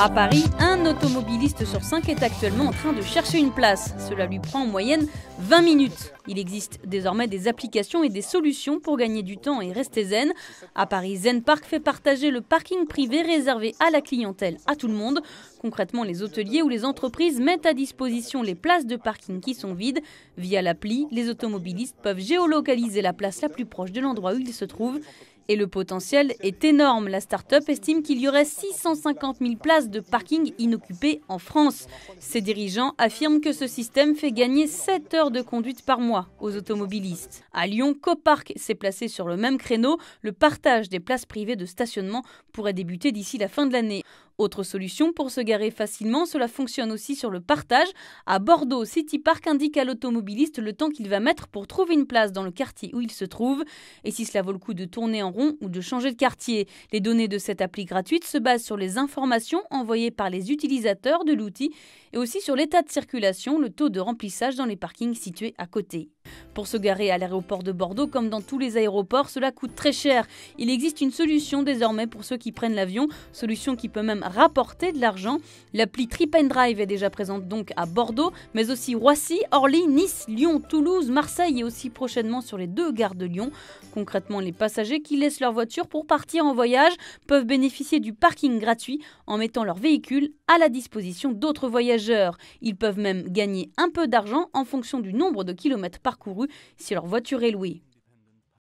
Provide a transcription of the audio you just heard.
À Paris, un automobiliste sur cinq est actuellement en train de chercher une place. Cela lui prend en moyenne 20 minutes. Il existe désormais des applications et des solutions pour gagner du temps et rester zen. À Paris, Zen Park fait partager le parking privé réservé à la clientèle, à tout le monde. Concrètement, les hôteliers ou les entreprises mettent à disposition les places de parking qui sont vides. Via l'appli, les automobilistes peuvent géolocaliser la place la plus proche de l'endroit où ils se trouvent. Et le potentiel est énorme. La start-up estime qu'il y aurait 650 000 places de parking inoccupées en France. Ses dirigeants affirment que ce système fait gagner 7 heures de conduite par mois aux automobilistes. À Lyon, Coparc s'est placé sur le même créneau. Le partage des places privées de stationnement pourrait débuter d'ici la fin de l'année. Autre solution pour se garer facilement, cela fonctionne aussi sur le partage. À Bordeaux, City Park indique à l'automobiliste le temps qu'il va mettre pour trouver une place dans le quartier où il se trouve et si cela vaut le coup de tourner en rond ou de changer de quartier. Les données de cette appli gratuite se basent sur les informations envoyées par les utilisateurs de l'outil et aussi sur l'état de circulation, le taux de remplissage dans les parkings situés à côté. Pour se garer à l'aéroport de Bordeaux, comme dans tous les aéroports, cela coûte très cher. Il existe une solution désormais pour ceux qui prennent l'avion, solution qui peut même rapporter de l'argent. L'appli Trip Drive est déjà présente donc à Bordeaux, mais aussi Roissy, Orly, Nice, Lyon, Toulouse, Marseille et aussi prochainement sur les deux gares de Lyon. Concrètement, les passagers qui laissent leur voiture pour partir en voyage peuvent bénéficier du parking gratuit en mettant leur véhicule à la disposition d'autres voyageurs. Ils peuvent même gagner un peu d'argent en fonction du nombre de kilomètres parcourus si leur voiture est louée.